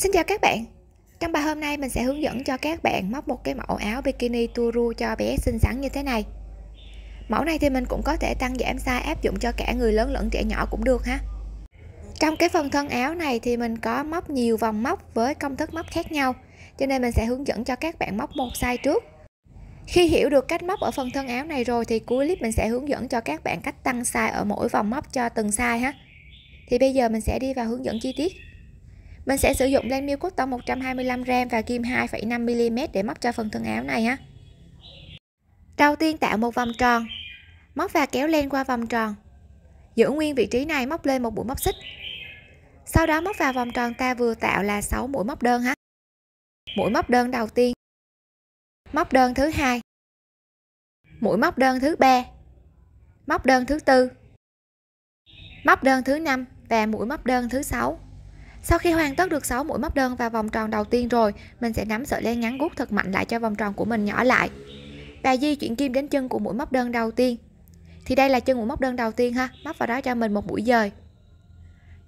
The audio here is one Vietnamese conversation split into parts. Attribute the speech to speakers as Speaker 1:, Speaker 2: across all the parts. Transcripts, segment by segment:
Speaker 1: Xin chào các bạn Trong bài hôm nay mình sẽ hướng dẫn cho các bạn móc một cái mẫu áo bikini turu cho bé xinh xắn như thế này Mẫu này thì mình cũng có thể tăng giảm size áp dụng cho cả người lớn lẫn trẻ nhỏ cũng được ha Trong cái phần thân áo này thì mình có móc nhiều vòng móc với công thức móc khác nhau Cho nên mình sẽ hướng dẫn cho các bạn móc một size trước khi hiểu được cách móc ở phần thân áo này rồi thì cuối clip mình sẽ hướng dẫn cho các bạn cách tăng size ở mỗi vòng móc cho từng size ha. Thì bây giờ mình sẽ đi vào hướng dẫn chi tiết. Mình sẽ sử dụng len miêu cốt tông 125g và kim 2,5mm để móc cho phần thân áo này ha. Đầu tiên tạo một vòng tròn, móc và kéo len qua vòng tròn. Giữ nguyên vị trí này móc lên một mũi móc xích. Sau đó móc vào vòng tròn ta vừa tạo là 6 mũi móc đơn ha.
Speaker 2: Mũi móc đơn đầu tiên. Móc đơn thứ hai. Mũi móc đơn thứ ba. Móc đơn thứ tư. Móc đơn thứ năm
Speaker 1: và mũi móc đơn thứ sáu. Sau khi hoàn tất được 6 mũi móc đơn và vòng tròn đầu tiên rồi, mình sẽ nắm sợi len ngắn gút thật mạnh lại cho vòng tròn của mình nhỏ lại. Và di chuyển kim đến chân của mũi móc đơn đầu tiên. Thì đây là chân mũi móc đơn đầu tiên ha, móc vào đó cho mình một mũi dời.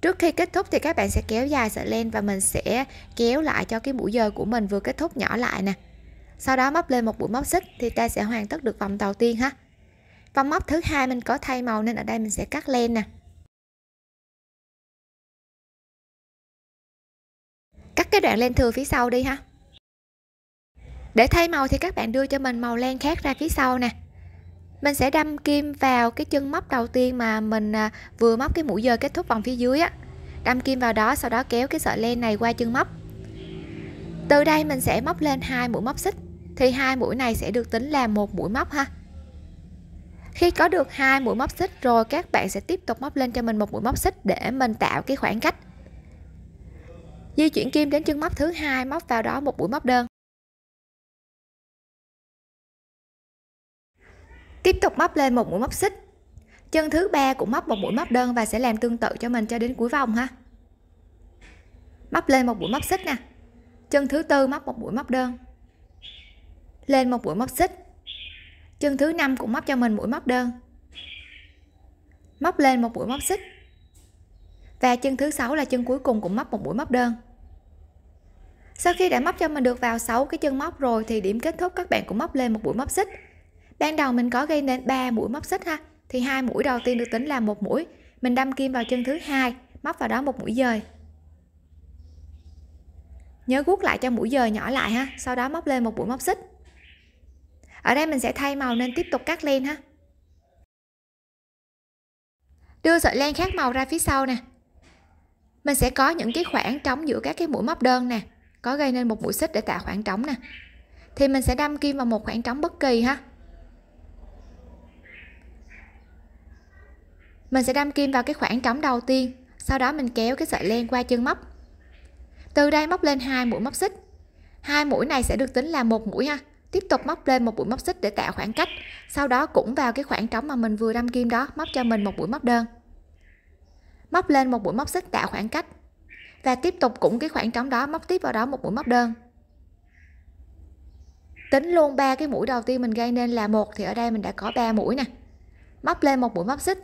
Speaker 1: Trước khi kết thúc thì các bạn sẽ kéo dài sợi len và mình sẽ kéo lại cho cái mũi dời của mình vừa kết thúc nhỏ lại nè. Sau đó móc lên một mũi móc xích thì ta sẽ hoàn tất được vòng đầu tiên ha.
Speaker 2: Vòng móc thứ hai mình có thay màu nên ở đây mình sẽ cắt len nè. cắt cái đoạn len thừa phía sau đi ha để thay màu thì các bạn đưa cho mình màu len khác ra phía sau nè
Speaker 1: mình sẽ đâm kim vào cái chân móc đầu tiên mà mình à, vừa móc cái mũi dời kết thúc vòng phía dưới á đâm kim vào đó sau đó kéo cái sợi len này qua chân móc từ đây mình sẽ móc lên hai mũi móc xích thì hai mũi này sẽ được tính là một mũi móc ha khi có được hai mũi móc xích rồi các bạn sẽ tiếp tục móc lên cho mình một mũi móc xích để mình
Speaker 2: tạo cái khoảng cách di chuyển kim đến chân móc thứ hai móc vào đó một mũi móc đơn tiếp tục móc lên một mũi móc xích chân thứ ba cũng móc một mũi móc đơn và sẽ làm tương tự cho mình cho đến
Speaker 1: cuối vòng ha móc lên một mũi móc xích nè chân thứ tư móc một mũi móc đơn lên một mũi móc xích chân thứ năm cũng móc cho mình mũi móc đơn móc lên một mũi móc xích và chân thứ sáu là chân cuối cùng cũng móc một mũi móc đơn sau khi đã móc cho mình được vào 6 cái chân móc rồi thì điểm kết thúc các bạn cũng móc lên một mũi móc xích ban đầu mình có gây nên 3 mũi móc xích ha thì hai mũi đầu tiên được tính là một mũi mình đâm kim vào chân thứ hai móc vào đó một mũi dời nhớ guốc lại cho mũi dời nhỏ lại ha sau đó móc lên một mũi móc xích ở đây mình sẽ thay màu nên tiếp tục cắt len ha đưa sợi len khác màu ra phía sau nè mình sẽ có những cái khoảng trống giữa các cái mũi móc đơn nè có gây nên một mũi xích để tạo khoảng trống nè thì mình sẽ đâm kim vào một khoảng trống bất kỳ ha mình sẽ đâm kim vào cái khoảng trống đầu tiên sau đó mình kéo cái sợi len qua chân móc từ đây móc lên hai mũi móc xích hai mũi này sẽ được tính là một mũi ha tiếp tục móc lên một mũi móc xích để tạo khoảng cách sau đó cũng vào cái khoảng trống mà mình vừa đâm kim đó móc cho mình một mũi móc đơn móc lên một mũi móc xích tạo khoảng cách và tiếp tục cũng cái khoảng trống đó móc tiếp vào đó một mũi móc đơn tính luôn ba cái mũi đầu tiên mình gây nên là một thì ở đây mình đã có 3 mũi nè móc lên một mũi móc xích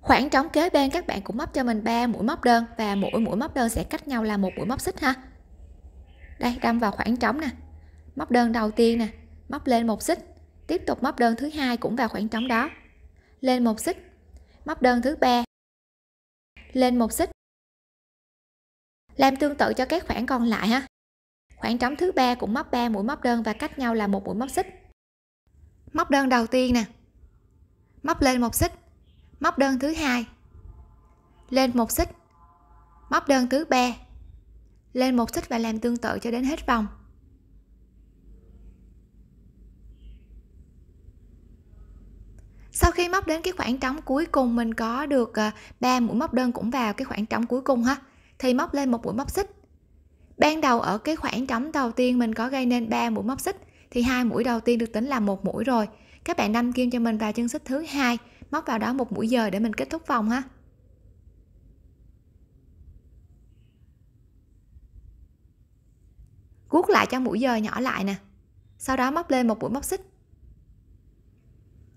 Speaker 1: khoảng trống kế bên các bạn cũng móc cho mình 3 mũi móc đơn và mỗi mũi móc đơn sẽ cách nhau là một mũi móc xích ha đây đâm vào khoảng trống nè móc đơn đầu tiên nè móc lên một xích tiếp tục móc đơn thứ hai cũng
Speaker 2: vào khoảng trống đó lên một xích móc đơn thứ ba lên một xích làm tương tự cho các khoảng còn lại ha khoảng trống
Speaker 1: thứ ba cũng móc 3 mũi móc đơn và cách nhau là một mũi móc xích móc đơn đầu tiên nè móc lên một xích móc đơn thứ hai lên một xích móc đơn thứ ba lên một xích và làm tương tự cho đến hết vòng sau khi móc đến cái khoảng trống cuối cùng mình có được ờ, ba mũi móc đơn cũng vào cái khoảng trống cuối cùng ha thì móc lên một mũi móc xích ban đầu ở cái khoảng trống đầu tiên mình có gây nên ba mũi móc xích thì hai mũi đầu tiên được tính là một mũi rồi các bạn đâm kim cho mình vào chân xích thứ hai móc vào đó một mũi giờ để mình kết thúc vòng ha guốc lại cho mũi giờ nhỏ lại nè sau đó móc lên một mũi móc xích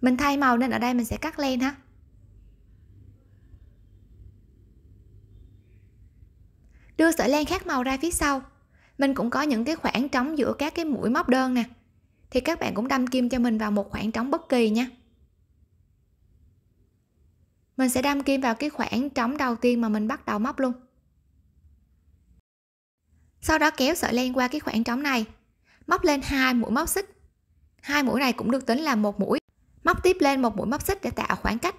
Speaker 1: mình thay màu nên ở đây mình sẽ cắt len ha đưa sợi len khác màu ra phía sau mình cũng có những cái khoảng trống giữa các cái mũi móc đơn nè thì các bạn cũng đâm kim cho mình vào một khoảng trống bất kỳ nha mình sẽ đâm kim vào cái khoảng trống đầu tiên mà mình bắt đầu móc luôn sau đó kéo sợi len qua cái khoảng trống này móc lên hai mũi móc xích hai mũi này cũng được tính là một mũi móc tiếp lên một mũi móc xích để tạo khoảng cách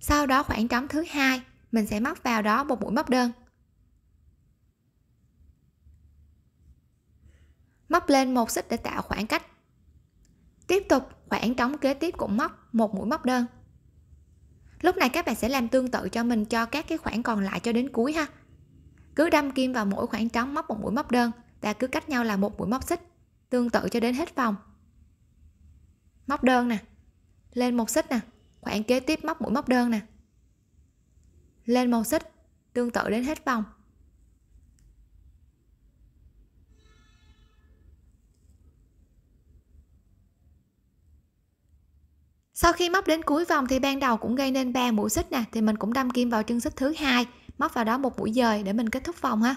Speaker 1: sau đó khoảng trống thứ hai mình sẽ móc vào đó một mũi móc đơn móc lên một xích để tạo khoảng cách tiếp tục khoảng trống kế tiếp cũng móc một mũi móc đơn lúc này các bạn sẽ làm tương tự cho mình cho các cái khoảng còn lại cho đến cuối ha cứ đâm kim vào mỗi khoảng trống móc một mũi móc đơn Ta cứ cách nhau là một mũi móc xích tương tự cho đến hết vòng móc đơn nè lên một xích nè khoảng kế tiếp móc mũi móc đơn nè lên một xích tương tự đến hết vòng sau khi móc đến cuối vòng thì ban đầu cũng gây nên ba mũi xích nè thì mình cũng đâm kim vào chân xích thứ hai móc
Speaker 2: vào đó một mũi dời để mình kết thúc vòng ha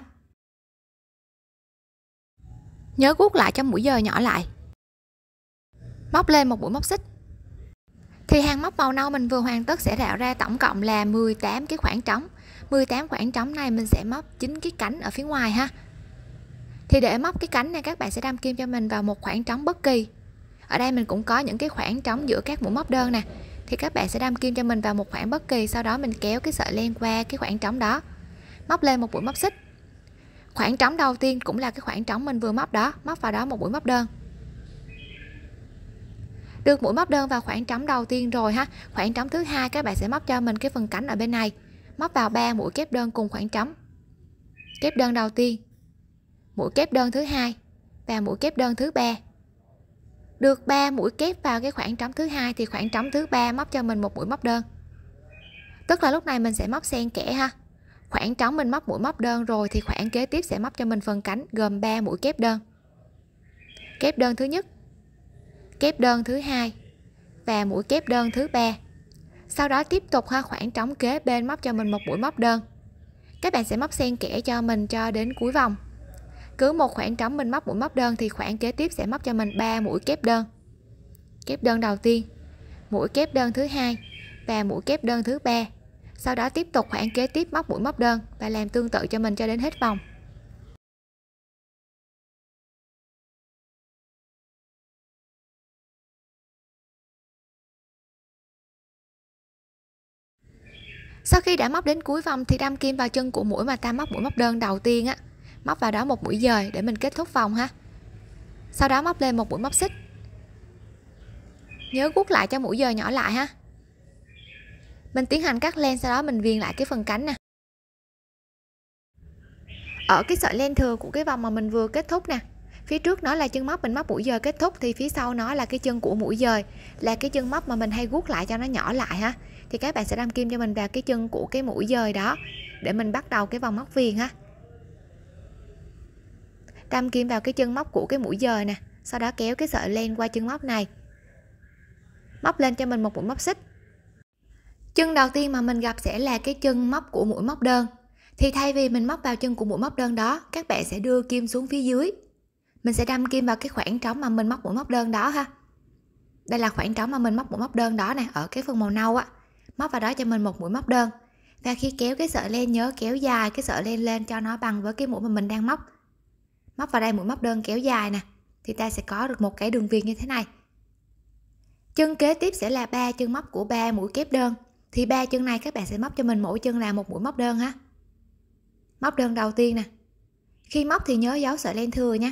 Speaker 2: nhớ guốc lại cho mũi dời nhỏ lại móc lên một mũi móc xích
Speaker 1: thì hàng móc màu nâu mình vừa hoàn tất sẽ tạo ra tổng cộng là 18 cái khoảng trống 18 khoảng trống này mình sẽ móc chính cái cánh ở phía ngoài ha thì để móc cái cánh này các bạn sẽ đâm kim cho mình vào một khoảng trống bất kỳ ở đây mình cũng có những cái khoảng trống giữa các mũi móc đơn nè thì các bạn sẽ đâm kim cho mình vào một khoảng bất kỳ sau đó mình kéo cái sợi len qua cái khoảng trống đó móc lên một mũi móc xích khoảng trống đầu tiên cũng là cái khoảng trống mình vừa móc đó móc vào đó một mũi móc đơn được mũi móc đơn vào khoảng trống đầu tiên rồi ha khoảng trống thứ hai các bạn sẽ móc cho mình cái phần cánh ở bên này móc vào 3 mũi kép đơn cùng khoảng trống kép đơn đầu tiên mũi kép đơn thứ hai và mũi kép đơn thứ ba được 3 mũi kép vào cái khoảng trống thứ hai thì khoảng trống thứ ba móc cho mình một mũi móc đơn tức là lúc này mình sẽ móc xen kẽ ha khoảng trống mình móc mũi móc đơn rồi thì khoảng kế tiếp sẽ móc cho mình phần cánh gồm 3 mũi kép đơn kép đơn thứ nhất kép đơn thứ hai và mũi kép đơn thứ ba sau đó tiếp tục hoa khoảng trống kế bên móc cho mình một mũi móc đơn các bạn sẽ móc xen kẽ cho mình cho đến cuối vòng cứ một khoảng trống mình móc mũi móc đơn thì khoảng kế tiếp sẽ móc cho mình 3 mũi kép đơn kép đơn đầu tiên mũi kép đơn thứ hai và mũi kép đơn thứ ba sau đó tiếp tục khoảng kế tiếp móc mũi móc đơn
Speaker 2: và làm tương tự cho mình cho đến hết vòng sau khi đã móc đến cuối vòng thì đâm kim vào
Speaker 1: chân của mũi mà ta móc mũi móc đơn đầu tiên á móc vào đó một mũi dời để mình kết thúc vòng ha sau đó móc lên một mũi móc xích nhớ guốc lại cho mũi dời nhỏ lại ha mình tiến hành cắt len sau đó mình viền lại cái phần cánh nè ở cái sợi len thừa của cái vòng mà mình vừa kết thúc nè phía trước nó là chân móc mình móc mũi dời kết thúc thì phía sau nó là cái chân của mũi dời là cái chân móc mà mình hay guốc lại cho nó nhỏ lại ha thì các bạn sẽ đâm kim cho mình vào cái chân của cái mũi dời đó để mình bắt đầu cái vòng móc viền ha đâm kim vào cái chân móc của cái mũi dời nè sau đó kéo cái sợi len qua chân móc này móc lên cho mình một mũi móc xích chân đầu tiên mà mình gặp sẽ là cái chân móc của mũi móc đơn thì thay vì mình móc vào chân của mũi móc đơn đó các bạn sẽ đưa kim xuống phía dưới mình sẽ đâm kim vào cái khoảng trống mà mình móc mũi móc đơn đó ha đây là khoảng trống mà mình móc mũi móc đơn đó nè ở cái phần màu nâu á móc vào đó cho mình một mũi móc đơn và khi kéo cái sợi len nhớ kéo dài cái sợi len lên cho nó bằng với cái mũi mà mình đang móc móc vào đây mũi móc đơn kéo dài nè thì ta sẽ có được một cái đường viền như thế này chân kế tiếp sẽ là ba chân móc của ba mũi kép đơn thì ba chân này các bạn sẽ móc cho mình mỗi chân là một mũi móc đơn ha móc đơn đầu tiên nè khi móc thì nhớ giấu sợi len thừa nha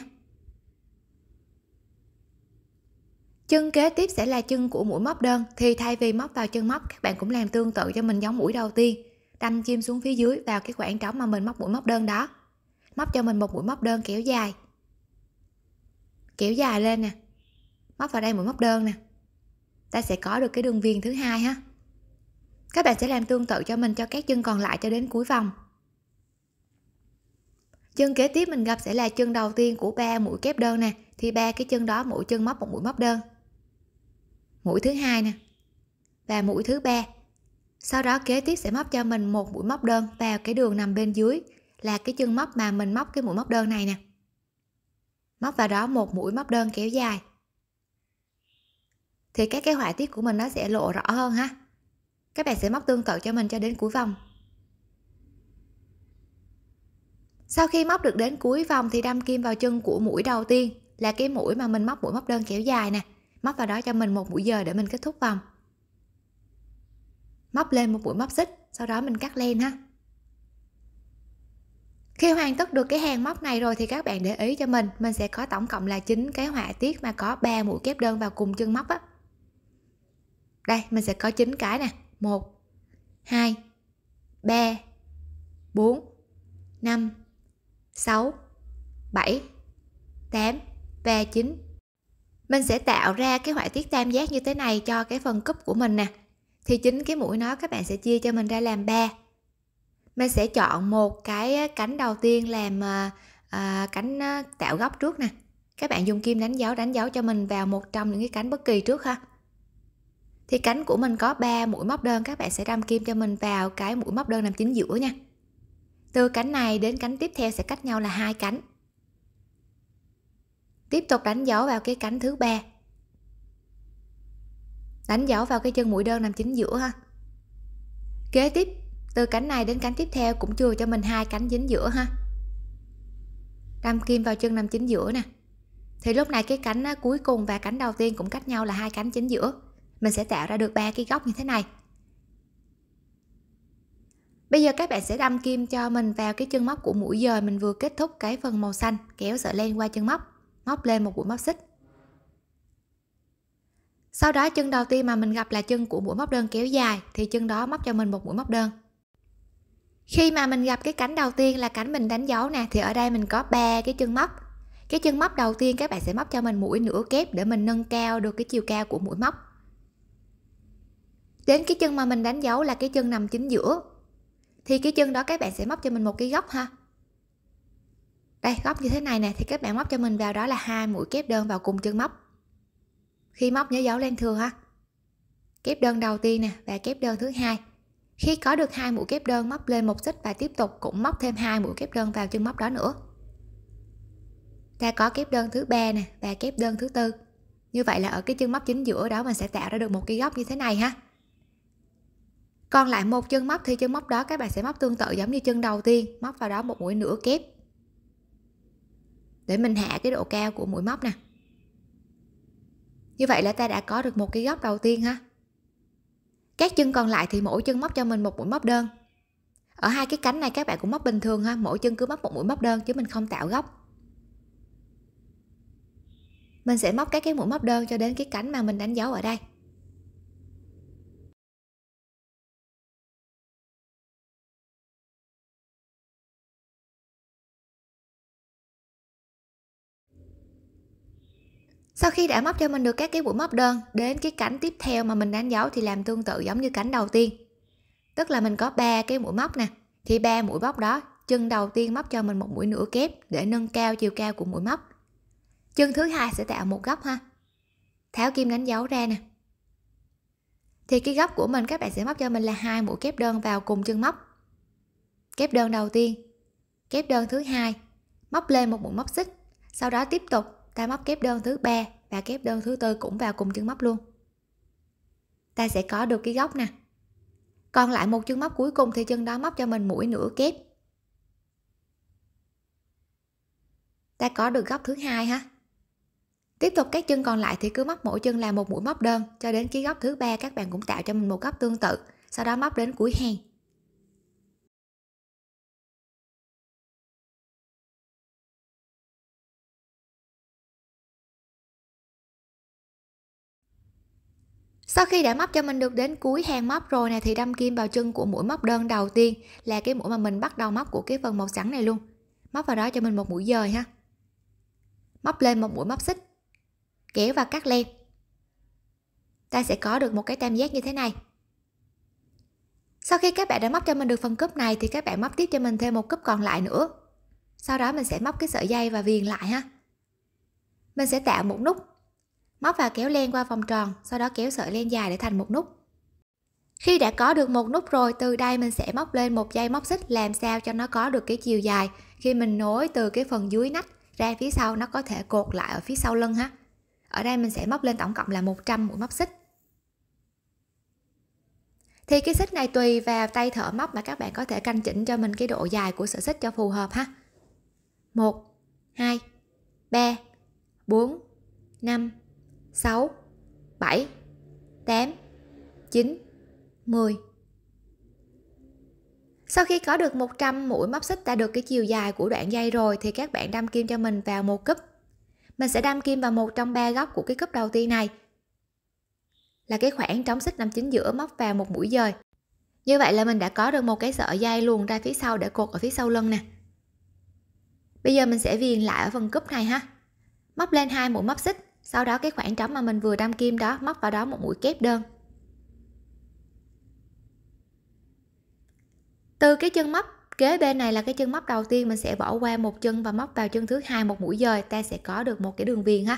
Speaker 1: chân kế tiếp sẽ là chân của mũi móc đơn thì thay vì móc vào chân móc các bạn cũng làm tương tự cho mình giống mũi đầu tiên đâm chim xuống phía dưới vào cái khoảng trống mà mình móc mũi móc đơn đó móc cho mình một mũi móc đơn kéo dài kéo dài lên nè móc vào đây mũi móc đơn nè ta sẽ có được cái đường viền thứ hai ha các bạn sẽ làm tương tự cho mình cho các chân còn lại cho đến cuối vòng chân kế tiếp mình gặp sẽ là chân đầu tiên của ba mũi kép đơn nè thì ba cái chân đó mỗi chân móc một mũi móc đơn mũi thứ hai nè và mũi thứ ba sau đó kế tiếp sẽ móc cho mình một mũi móc đơn vào cái đường nằm bên dưới là cái chân móc mà mình móc cái mũi móc đơn này nè móc vào đó một mũi móc đơn kéo dài thì các cái họa tiết của mình nó sẽ lộ rõ hơn ha các bạn sẽ móc tương tự cho mình cho đến cuối vòng sau khi móc được đến cuối vòng thì đâm kim vào chân của mũi đầu tiên là cái mũi mà mình móc mũi móc đơn kéo dài nè móc vào đó cho mình một mũi giờ để mình kết thúc vòng móc lên một mũi móc xích sau đó mình cắt len ha khi hoàn tất được cái hàng móc này rồi thì các bạn để ý cho mình mình sẽ có tổng cộng là chín cái họa tiết mà có ba mũi kép đơn vào cùng chân móc á đây mình sẽ có chín cái nè một hai ba bốn năm sáu bảy tám và chín mình sẽ tạo ra cái họa tiết tam giác như thế này cho cái phần cúp của mình nè thì chính cái mũi nó các bạn sẽ chia cho mình ra làm ba mình sẽ chọn một cái cánh đầu tiên làm à, à cánh à, tạo góc trước nè các bạn dùng kim đánh dấu đánh dấu cho mình vào một trong những cái cánh bất kỳ trước ha thì cánh của mình có 3 mũi móc đơn các bạn sẽ đâm kim cho mình vào cái mũi móc đơn nằm chính giữa nha từ cánh này đến cánh tiếp theo sẽ cách nhau là hai cánh tiếp tục đánh dấu vào cái cánh thứ ba đánh dấu vào cái chân mũi đơn nằm chính giữa ha kế tiếp từ cánh này đến cánh tiếp theo cũng chừa cho mình hai cánh chính giữa ha đâm kim vào chân nằm chính giữa nè thì lúc này cái cánh cuối cùng và cánh đầu tiên cũng cách nhau là hai cánh chính giữa mình sẽ tạo ra được ba cái góc như thế này bây giờ các bạn sẽ đâm kim cho mình vào cái chân móc của mũi giờ mình vừa kết thúc cái phần màu xanh kéo sợi len qua chân móc móc lên một mũi móc xích sau đó chân đầu tiên mà mình gặp là chân của mũi móc đơn kéo dài thì chân đó móc cho mình một mũi móc đơn khi mà mình gặp cái cánh đầu tiên là cánh mình đánh dấu nè thì ở đây mình có ba cái chân móc cái chân móc đầu tiên các bạn sẽ móc cho mình mũi nửa kép để mình nâng cao được cái chiều cao của mũi móc đến cái chân mà mình đánh dấu là cái chân nằm chính giữa thì cái chân đó các bạn sẽ móc cho mình một cái góc ha đây góc như thế này nè thì các bạn móc cho mình vào đó là hai mũi kép đơn vào cùng chân móc khi móc nhớ dấu lên thừa ha kép đơn đầu tiên nè và kép đơn thứ hai khi có được hai mũi kép đơn móc lên một xích và tiếp tục cũng móc thêm hai mũi kép đơn vào chân móc đó nữa ta có kép đơn thứ ba nè và kép đơn thứ tư như vậy là ở cái chân móc chính giữa đó mình sẽ tạo ra được một cái góc như thế này ha còn lại một chân móc thì chân móc đó các bạn sẽ móc tương tự giống như chân đầu tiên móc vào đó một mũi nửa kép để mình hạ cái độ cao của mũi móc nè như vậy là ta đã có được một cái góc đầu tiên ha các chân còn lại thì mỗi chân móc cho mình một mũi móc đơn ở hai cái cánh này các bạn cũng móc bình thường ha mỗi chân cứ móc một mũi móc đơn chứ mình không tạo góc
Speaker 2: mình sẽ móc các cái mũi móc đơn cho đến cái cánh mà mình đánh dấu ở đây sau khi đã móc cho mình được các cái mũi móc đơn đến cái cánh tiếp theo mà mình đánh dấu thì
Speaker 1: làm tương tự giống như cánh đầu tiên tức là mình có ba cái mũi móc nè thì ba mũi móc đó chân đầu tiên móc cho mình một mũi nửa kép để nâng cao chiều cao của mũi móc chân thứ hai sẽ tạo một góc ha tháo kim đánh dấu ra nè thì cái góc của mình các bạn sẽ móc cho mình là hai mũi kép đơn vào cùng chân móc kép đơn đầu tiên kép đơn thứ hai móc lên một mũi móc xích sau đó tiếp tục ta móc kép đơn thứ ba và kép đơn thứ tư cũng vào cùng chân móc luôn ta sẽ có được cái góc nè còn lại một chân móc cuối cùng thì chân đó móc cho mình mũi nửa kép ta có được góc thứ hai ha tiếp tục các chân còn lại thì cứ móc mỗi chân là một mũi móc đơn cho đến cái góc thứ ba các bạn cũng
Speaker 2: tạo cho mình một góc tương tự sau đó móc đến cuối hàng sau khi đã móc cho mình được đến cuối hàng móc rồi này thì đâm kim vào chân của mũi móc đơn đầu tiên là cái mũi mà mình bắt đầu
Speaker 1: móc của cái phần màu trắng này luôn móc vào đó cho mình một mũi dời ha móc lên một mũi móc xích kéo và cắt len ta sẽ có được một cái tam giác như thế này sau khi các bạn đã móc cho mình được phần cúp này thì các bạn móc tiếp cho mình thêm một cúp còn lại nữa sau đó mình sẽ móc cái sợi dây và viền lại ha mình sẽ tạo một nút móc và kéo len qua vòng tròn sau đó kéo sợi len dài để thành một nút khi đã có được một nút rồi từ đây mình sẽ móc lên một dây móc xích làm sao cho nó có được cái chiều dài khi mình nối từ cái phần dưới nách ra phía sau nó có thể cột lại ở phía sau lưng ha ở đây mình sẽ móc lên tổng cộng là 100 mũi móc xích thì cái xích này tùy vào tay thợ móc mà các bạn có thể canh chỉnh cho mình cái độ dài của sợi xích cho phù hợp ha 1 2 3 4 5 6, 7, 8, 9, 10. Sau khi có được 100 mũi móc xích ta được cái chiều dài của đoạn dây rồi thì các bạn đâm kim cho mình vào một cúp. Mình sẽ đâm kim vào một trong ba góc của cái cúp đầu tiên này. Là cái khoảng trống xích nằm chính giữa móc vào một mũi dời. Như vậy là mình đã có được một cái sợi dây luồn ra phía sau để cột ở phía sau lưng nè. Bây giờ mình sẽ viền lại ở phần cúp này ha. Móc lên hai mũi móc xích sau đó cái khoảng trống mà mình vừa đâm kim đó móc vào đó một mũi kép đơn từ cái chân móc kế bên này là cái chân móc đầu tiên mình sẽ bỏ qua một chân và móc vào chân thứ hai một mũi dời ta sẽ có được một cái đường viền ha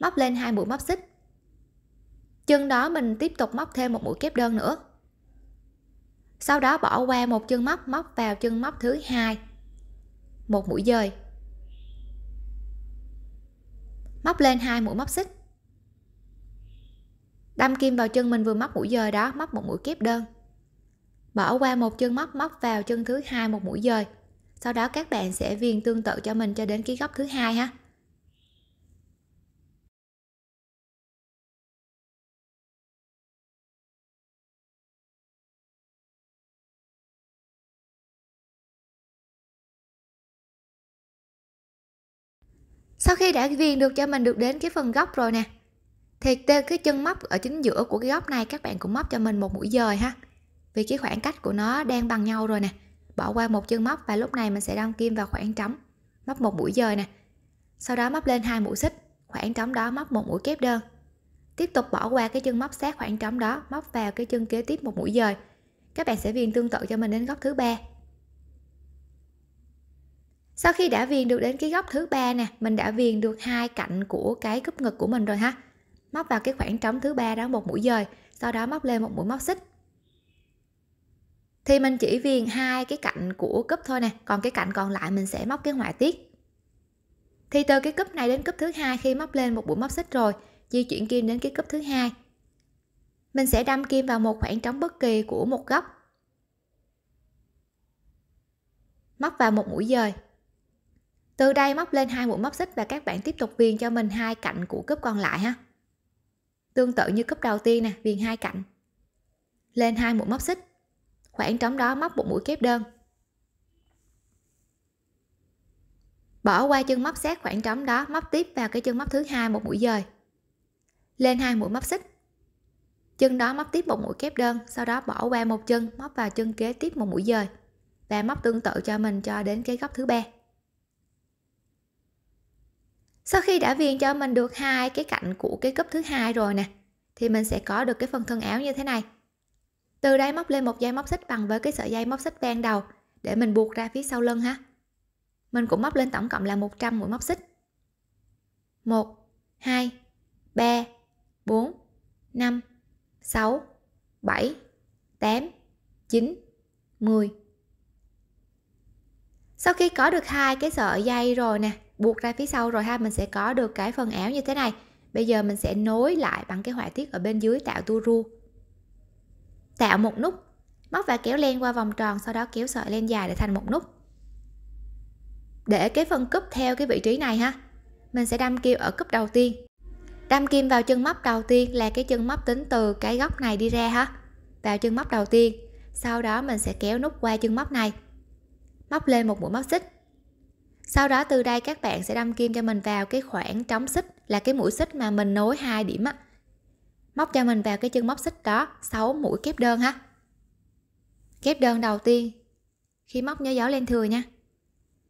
Speaker 1: móc lên hai mũi móc xích chân đó mình tiếp tục móc thêm một mũi kép đơn nữa sau đó bỏ qua một chân móc móc vào chân móc thứ hai một mũi dời móc lên hai mũi móc xích đâm kim vào chân mình vừa móc mũi dời đó móc một mũi kép đơn bỏ qua một chân móc móc vào chân thứ hai một mũi
Speaker 2: dời sau đó các bạn sẽ viền tương tự cho mình cho đến cái góc thứ hai ha sau khi đã viền được cho mình được đến cái phần góc rồi nè thì cái chân móc ở chính giữa của cái góc này các bạn
Speaker 1: cũng móc cho mình một mũi dời ha vì cái khoảng cách của nó đang bằng nhau rồi nè bỏ qua một chân móc và lúc này mình sẽ đâm kim vào khoảng trống móc một mũi dời nè sau đó móc lên hai mũi xích khoảng trống đó móc một mũi kép đơn tiếp tục bỏ qua cái chân móc sát khoảng trống đó móc vào cái chân kế tiếp một mũi dời các bạn sẽ viền tương tự cho mình đến góc thứ ba sau khi đã viền được đến cái góc thứ ba nè mình đã viền được hai cạnh của cái cúp ngực của mình rồi ha móc vào cái khoảng trống thứ ba đó một mũi dời sau đó móc lên một mũi móc xích thì mình chỉ viền hai cái cạnh của cúp thôi nè còn cái cạnh còn lại mình sẽ móc cái họa tiết thì từ cái cúp này đến cúp thứ hai khi móc lên một mũi móc xích rồi di chuyển kim đến cái cúp thứ hai mình sẽ đâm kim vào một khoảng trống bất kỳ của một góc móc vào một mũi dời từ đây móc lên hai mũi móc xích và các bạn tiếp tục viền cho mình hai cạnh của cúp còn lại ha tương tự như cúp đầu tiên nè viền hai cạnh lên hai mũi móc xích khoảng trống đó móc một mũi kép đơn bỏ qua chân móc xét khoảng trống đó móc tiếp vào cái chân móc thứ hai một mũi dời lên hai mũi móc xích chân đó móc tiếp một mũi kép đơn sau đó bỏ qua một chân móc vào chân kế tiếp một mũi dời và móc tương tự cho mình cho đến cái góc thứ ba sau khi đã viền cho mình được hai cái cạnh của cái cấp thứ hai rồi nè thì mình sẽ có được cái phần thân áo như thế này từ đây móc lên một dây móc xích bằng với cái sợi dây móc xích ven đầu để mình buộc ra phía sau lưng ha mình cũng móc lên tổng cộng là 100 mũi móc xích 1 2 3 4 5 6 7 8 9 10 sau khi có được hai cái sợi dây rồi nè buộc ra phía sau rồi ha mình sẽ có được cái phần áo như thế này bây giờ mình sẽ nối lại bằng cái họa tiết ở bên dưới tạo tua ru, tạo một nút móc và kéo len qua vòng tròn sau đó kéo sợi len dài để thành một nút để cái phần cúp theo cái vị trí này ha mình sẽ đâm kim ở cúp đầu tiên đâm kim vào chân móc đầu tiên là cái chân móc tính từ cái góc này đi ra ha vào chân móc đầu tiên sau đó mình sẽ kéo nút qua chân móc này móc lên một mũi móc xích sau đó từ đây các bạn sẽ đâm kim cho mình vào cái khoảng trống xích là cái mũi xích mà mình nối hai điểm á móc cho mình vào cái chân móc xích đó 6 mũi kép đơn ha kép đơn đầu tiên khi móc nhớ gió lên thừa nha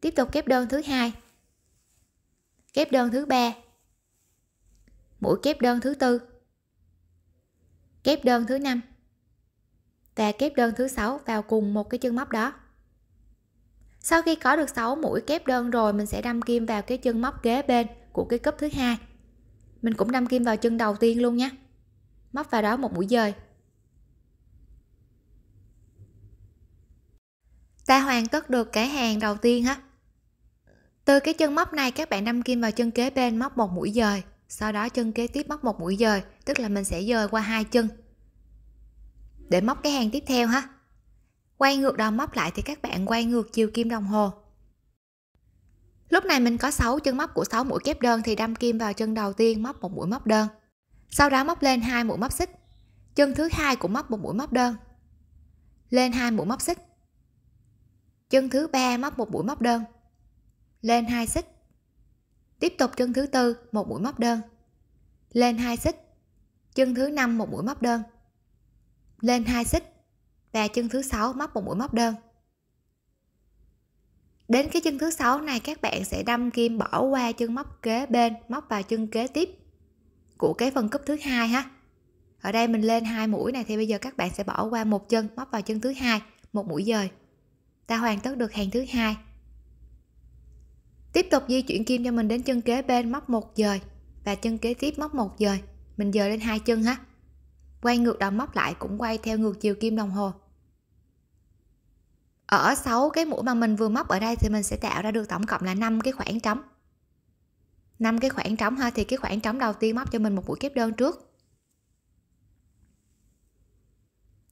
Speaker 1: tiếp tục kép đơn thứ hai kép đơn thứ ba mũi kép đơn thứ tư kép đơn thứ năm và kép đơn thứ sáu vào cùng một cái chân móc đó sau khi có được 6 mũi kép đơn rồi mình sẽ đâm kim vào cái chân móc kế bên của cái cấp thứ hai mình cũng đâm kim vào chân đầu tiên luôn nhé móc vào đó một mũi dời ta hoàn tất được cái hàng đầu tiên ha từ cái chân móc này các bạn đâm kim vào chân kế bên móc một mũi dời sau đó chân kế tiếp móc một mũi dời tức là mình sẽ dời qua hai chân để móc cái hàng tiếp theo ha quay ngược đầu móc lại thì các bạn quay ngược chiều kim đồng hồ lúc này mình có 6 chân móc của 6 mũi kép đơn thì đâm kim vào chân đầu tiên móc một mũi móc đơn sau đó móc lên hai mũi móc xích chân thứ hai cũng móc một mũi móc đơn lên hai mũi móc xích chân thứ ba móc một mũi móc đơn lên hai xích tiếp tục chân thứ tư một mũi móc đơn lên hai xích chân thứ năm một mũi móc đơn lên hai xích và chân thứ sáu móc một mũi móc đơn đến cái chân thứ sáu này các bạn sẽ đâm kim bỏ qua chân móc kế bên móc vào chân kế tiếp của cái phần cúp thứ hai ha ở đây mình lên hai mũi này thì bây giờ các bạn sẽ bỏ qua một chân móc vào chân thứ hai một mũi dời ta hoàn tất được hàng thứ hai tiếp tục di chuyển kim cho mình đến chân kế bên móc một dời và chân kế tiếp móc một dời mình dời lên hai chân ha quay ngược đầu móc lại cũng quay theo ngược chiều kim đồng hồ ở 6 cái mũi mà mình vừa móc ở đây thì mình sẽ tạo ra được tổng cộng là 5 cái khoảng trống 5 cái khoảng trống ha thì cái khoảng trống đầu tiên móc cho mình một mũi kép đơn trước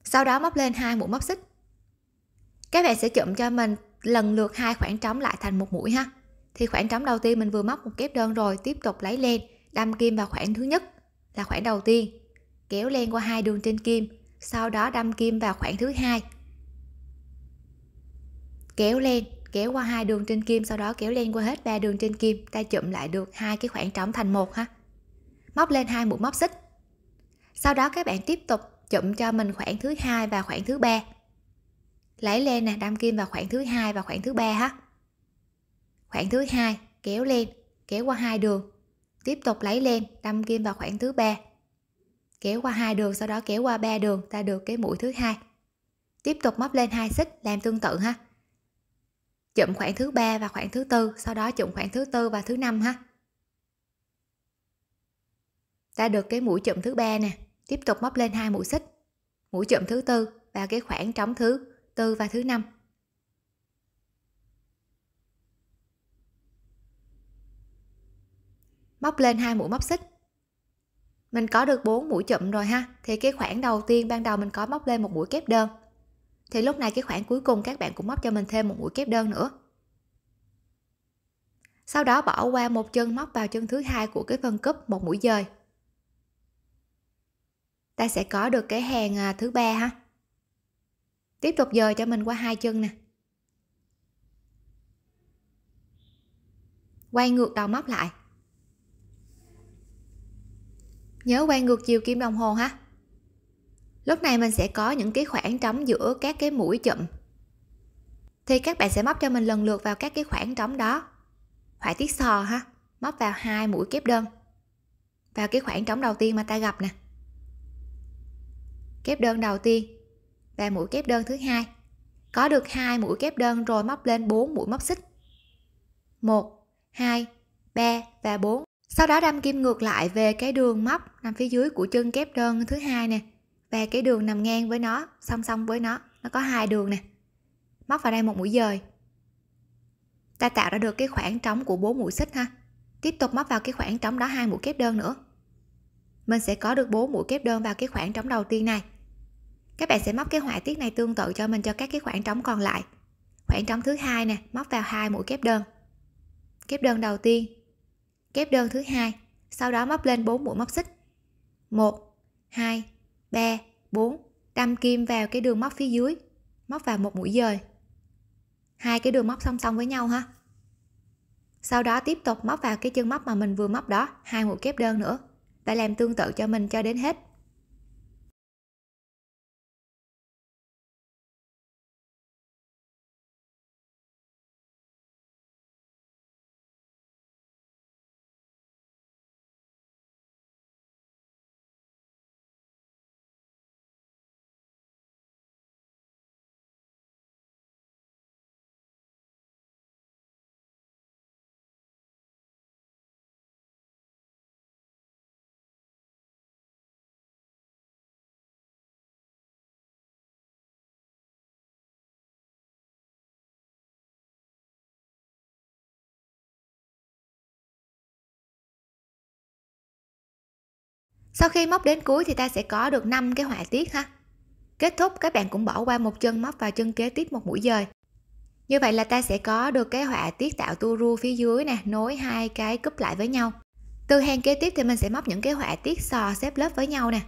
Speaker 1: sau đó móc lên hai mũi móc xích các bạn sẽ chụm cho mình lần lượt hai khoảng trống lại thành một mũi ha thì khoảng trống đầu tiên mình vừa móc một kép đơn rồi tiếp tục lấy lên đâm kim vào khoảng thứ nhất là khoảng đầu tiên kéo len qua hai đường trên kim sau đó đâm kim vào khoảng thứ hai kéo len kéo qua hai đường trên kim sau đó kéo len qua hết ba đường trên kim ta chụm lại được hai cái khoảng trống thành một ha móc lên hai mũi móc xích sau đó các bạn tiếp tục chụm cho mình khoảng thứ hai và khoảng thứ ba lấy len nè đâm kim vào khoảng thứ hai và khoảng thứ ba ha khoảng thứ hai kéo len, kéo qua hai đường tiếp tục lấy len, đâm kim vào khoảng thứ ba kéo qua hai đường sau đó kéo qua ba đường ta được cái mũi thứ hai tiếp tục móc lên hai xích làm tương tự ha chụm khoảng thứ ba và khoảng thứ tư sau đó chụm khoảng thứ tư và thứ năm ha ta được cái mũi chụm thứ ba nè tiếp tục móc lên hai mũi xích mũi chụm thứ tư và cái khoảng trống thứ tư và thứ năm móc lên hai mũi móc xích mình có được 4 mũi chậm rồi ha thì cái khoảng đầu tiên ban đầu mình có móc lên một mũi kép đơn thì lúc này cái khoảng cuối cùng các bạn cũng móc cho mình thêm một mũi kép đơn nữa sau đó bỏ qua một chân móc vào chân thứ hai của cái phần cúp một mũi dời ta sẽ có được cái hàng à, thứ ba ha tiếp tục dời cho mình qua hai chân nè quay ngược đầu móc lại nhớ quay ngược chiều kim đồng hồ ha lúc này mình sẽ có những cái khoảng trống giữa các cái mũi chậm. thì các bạn sẽ móc cho mình lần lượt vào các cái khoảng trống đó họa tiết sò ha móc vào hai mũi kép đơn vào cái khoảng trống đầu tiên mà ta gặp nè kép đơn đầu tiên và mũi kép đơn thứ hai có được hai mũi kép đơn rồi móc lên 4 mũi móc xích 1 2 3 và 4 sau đó đâm kim ngược lại về cái đường móc nằm phía dưới của chân kép đơn thứ hai nè và cái đường nằm ngang với nó song song với nó nó có hai đường nè móc vào đây một mũi dời ta tạo ra được cái khoảng trống của bốn mũi xích ha tiếp tục móc vào cái khoảng trống đó hai mũi kép đơn nữa mình sẽ có được bốn mũi kép đơn vào cái khoảng trống đầu tiên này các bạn sẽ móc cái họa tiết này tương tự cho mình cho các cái khoảng trống còn lại khoảng trống thứ hai nè móc vào hai mũi kép đơn kép đơn đầu tiên kép đơn thứ hai sau đó móc lên 4 mũi móc xích 1 2 3 4 đâm kim vào cái đường móc phía dưới móc vào một mũi dời hai cái đường móc song song với nhau ha sau đó tiếp tục móc vào cái chân móc mà mình vừa móc đó
Speaker 2: hai mũi kép đơn nữa và làm tương tự cho mình cho đến hết sau khi móc đến cuối thì ta sẽ có được 5 cái họa tiết ha
Speaker 1: kết thúc các bạn cũng bỏ qua một chân móc vào chân kế tiếp một mũi dời như vậy là ta sẽ có được cái họa tiết tạo tu ru phía dưới nè nối hai cái cúp lại với nhau từ hàng kế tiếp thì mình sẽ móc những cái họa tiết sò xếp lớp với nhau nè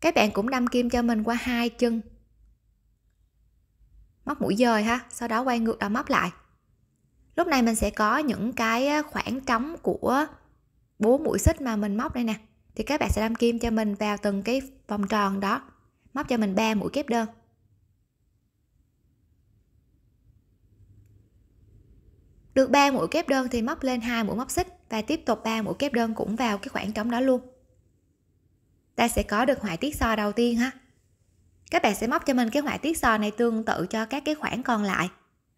Speaker 1: các bạn cũng đâm kim cho mình qua hai chân móc mũi dời ha sau đó quay ngược đầu à, móc lại lúc này mình sẽ có những cái à, khoảng trống của bốn mũi xích mà mình móc đây nè thì các bạn sẽ đâm kim cho mình vào từng cái vòng tròn đó móc cho mình 3 mũi kép đơn được 3 mũi kép đơn thì móc lên hai mũi móc xích và tiếp tục 3 mũi kép đơn cũng vào cái khoảng trống đó luôn ta sẽ có được họa tiết so đầu tiên ha các bạn sẽ móc cho mình cái họa tiết sò này tương tự cho các cái khoảng còn lại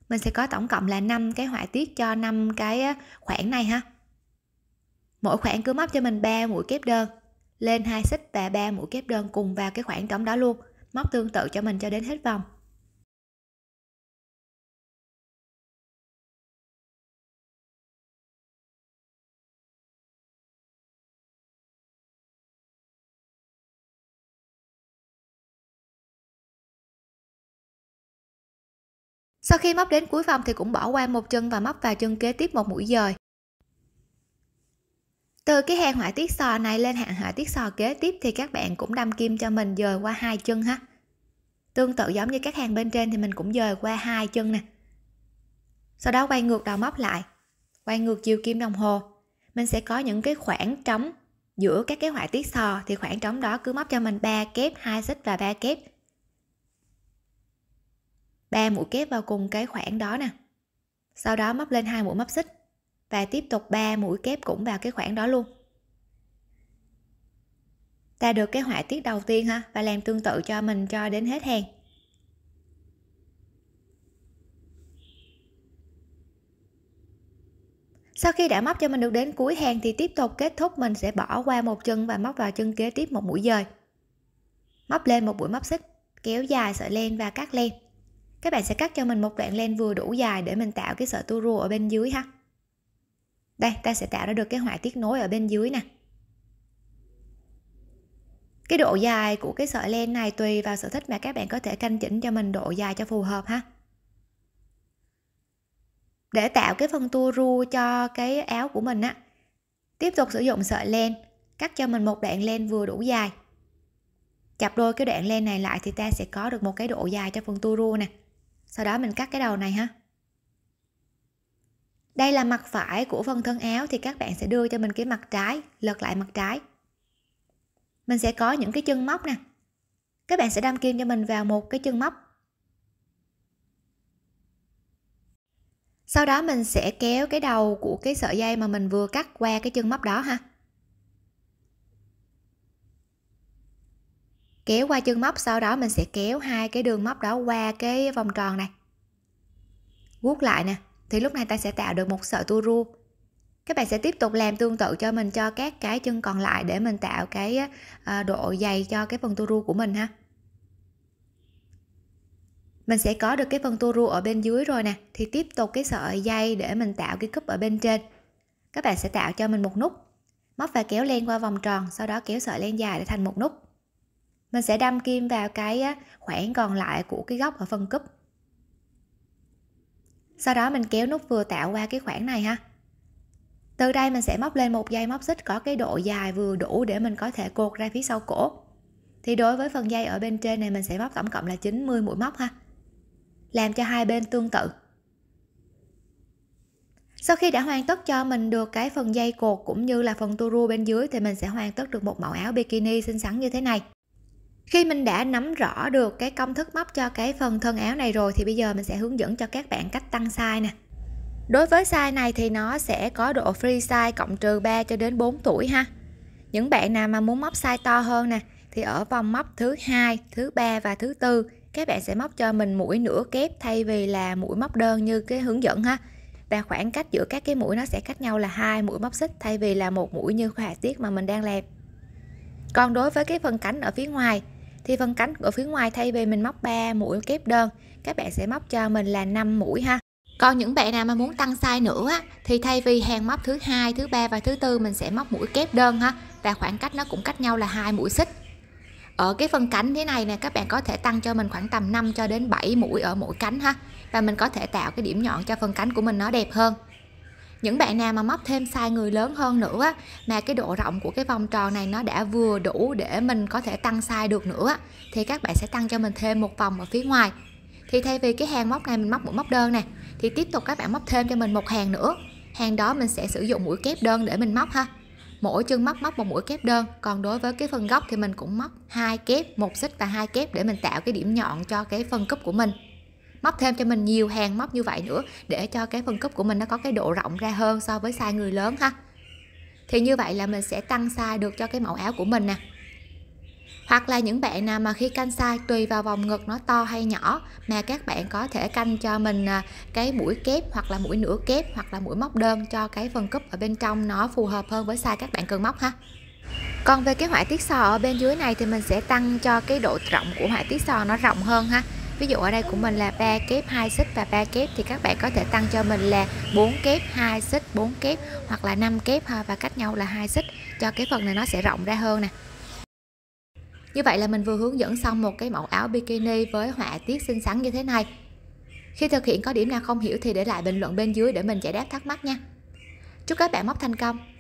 Speaker 1: mình sẽ có tổng cộng là 5 cái họa tiết cho 5 cái ờ, khoảng này ha mỗi khoảng cứ móc cho mình 3 mũi kép đơn lên hai xích và 3 mũi kép đơn cùng vào cái khoảng
Speaker 2: trống đó luôn móc tương tự cho mình cho đến hết vòng Sau khi móc đến cuối vòng thì cũng bỏ qua một chân và móc vào chân kế tiếp một mũi dời
Speaker 1: từ cái hàng họa tiết sò này lên hàng họa tiết sò kế tiếp thì các bạn cũng đâm kim cho mình dời qua hai chân ha tương tự giống như các hàng bên trên thì mình cũng dời qua hai chân nè sau đó quay ngược đầu móc lại quay ngược chiều kim đồng hồ mình sẽ có những cái khoảng trống giữa các cái họa tiết sò thì khoảng trống đó cứ móc cho mình ba kép hai xích và ba kép ba mũi kép vào cùng cái khoảng đó nè sau đó móc lên hai mũi móc xích và tiếp tục 3 mũi kép cũng vào cái khoảng đó luôn ta được cái họa tiết đầu tiên ha và làm tương tự cho mình cho đến hết hàng sau khi đã móc cho mình được đến cuối hàng thì tiếp tục kết thúc mình sẽ bỏ qua một chân và móc vào chân kế tiếp một mũi dời móc lên một buổi móc xích kéo dài sợi len và cắt len các bạn sẽ cắt cho mình một đoạn len vừa đủ dài để mình tạo cái sợi tua rua ở bên dưới ha đây ta sẽ tạo ra được cái họa tiết nối ở bên dưới nè cái độ dài của cái sợi len này tùy vào sở thích mà các bạn có thể canh chỉnh cho mình độ dài cho phù hợp ha để tạo cái phần tua ru cho cái áo của mình á tiếp tục sử dụng sợi len cắt cho mình một đoạn len vừa đủ dài chập đôi cái đoạn len này lại thì ta sẽ có được một cái độ dài cho phần tua ru nè sau đó mình cắt cái đầu này ha đây là mặt phải của phần thân áo thì các bạn sẽ đưa cho mình cái mặt trái lật lại mặt trái mình sẽ có những cái chân móc nè các bạn sẽ đâm kim cho mình vào một cái chân móc sau đó mình sẽ kéo cái đầu của cái sợi dây mà mình vừa cắt qua cái chân móc đó ha kéo qua chân móc sau đó mình sẽ kéo hai cái đường móc đó qua cái vòng tròn này guốc lại nè thì lúc này ta sẽ tạo được một sợi tua ru. các bạn sẽ tiếp tục làm tương tự cho mình cho các cái chân còn lại để mình tạo cái ờ, độ dày cho cái phần tua ru của mình ha mình sẽ có được cái phần tua ru ở bên dưới rồi nè thì tiếp tục cái sợi dây để mình tạo cái cúp ở bên trên các bạn sẽ tạo cho mình một nút móc và kéo len qua vòng tròn sau đó kéo sợi len dài để thành một nút mình sẽ đâm kim vào cái khoảng còn lại của cái góc ở phần cúp sau đó mình kéo nút vừa tạo qua cái khoảng này ha từ đây mình sẽ móc lên một dây móc xích có cái độ dài vừa đủ để mình có thể cột ra phía sau cổ thì đối với phần dây ở bên trên này mình sẽ móc tổng cộng là 90 mũi móc ha làm cho hai bên tương tự sau khi đã hoàn tất cho mình được cái phần dây cột cũng như là phần tua rua bên dưới thì mình sẽ hoàn tất được một mẫu áo bikini xinh xắn như thế này khi mình đã nắm rõ được cái công thức móc cho cái phần thân áo này rồi thì bây giờ mình sẽ hướng dẫn cho các bạn cách tăng size nè đối với size này thì nó sẽ có độ free size cộng trừ 3 cho đến 4 tuổi ha những bạn nào mà muốn móc size to hơn nè thì ở vòng móc thứ hai thứ ba và thứ tư các bạn sẽ móc cho mình mũi nửa kép thay vì là mũi móc đơn như cái hướng dẫn ha và khoảng cách giữa các cái mũi nó sẽ cách nhau là hai mũi móc xích thay vì là một mũi như khoa họa tiết mà mình đang làm còn đối với cái phần cánh ở phía ngoài thì phần cánh ở phía ngoài thay vì mình móc 3 mũi kép đơn các bạn sẽ móc cho mình là 5 mũi ha còn những bạn nào mà muốn tăng size nữa thì thay vì hàng móc thứ hai thứ ba và thứ tư mình sẽ móc mũi kép đơn ha và khoảng cách nó cũng cách nhau là hai mũi xích ở cái phần cánh thế này nè các bạn có thể tăng cho mình khoảng tầm 5 cho đến 7 mũi ở mỗi cánh ha và mình có thể tạo cái điểm nhọn cho phần cánh của mình nó đẹp hơn những bạn nào mà móc thêm size người lớn hơn nữa mà cái độ rộng của cái vòng tròn này nó đã vừa đủ để mình có thể tăng size được nữa thì các bạn sẽ tăng cho mình thêm một vòng ở phía ngoài thì thay vì cái hàng móc này mình móc mũi móc đơn nè thì tiếp tục các bạn móc thêm cho mình một hàng nữa hàng đó mình sẽ sử dụng mũi kép đơn để mình móc ha mỗi chân móc móc một mũi kép đơn còn đối với cái phần góc thì mình cũng móc hai kép một xích và hai kép để mình tạo cái điểm nhọn cho cái phần cúp của mình móc thêm cho mình nhiều hàng móc như vậy nữa để cho cái phần cúp của mình nó có cái độ rộng ra hơn so với size người lớn ha thì như vậy là mình sẽ tăng size được cho cái mẫu áo của mình nè hoặc là những bạn nào mà khi canh size tùy vào vòng ngực nó to hay nhỏ mà các bạn có thể canh cho mình à, cái mũi kép hoặc là mũi nửa kép hoặc là mũi móc đơn cho cái phần cúp ở bên trong nó phù hợp hơn với size các bạn cần móc ha còn về cái họa tiết sò ở bên dưới này thì mình sẽ tăng cho cái độ rộng của họa tiết sò nó rộng hơn ha ví dụ ở đây của mình là 3 kép 2 xích và 3 kép thì các bạn có thể tăng cho mình là 4 kép 2 xích 4 kép hoặc là 5 kép và cách nhau là 2 xích cho cái phần này nó sẽ rộng ra hơn nè như vậy là mình vừa hướng dẫn xong một cái mẫu áo bikini với họa tiết xinh xắn như thế này khi thực hiện có điểm nào không
Speaker 2: hiểu thì để lại bình luận bên dưới để mình giải đáp thắc mắc nha chúc các bạn móc thành công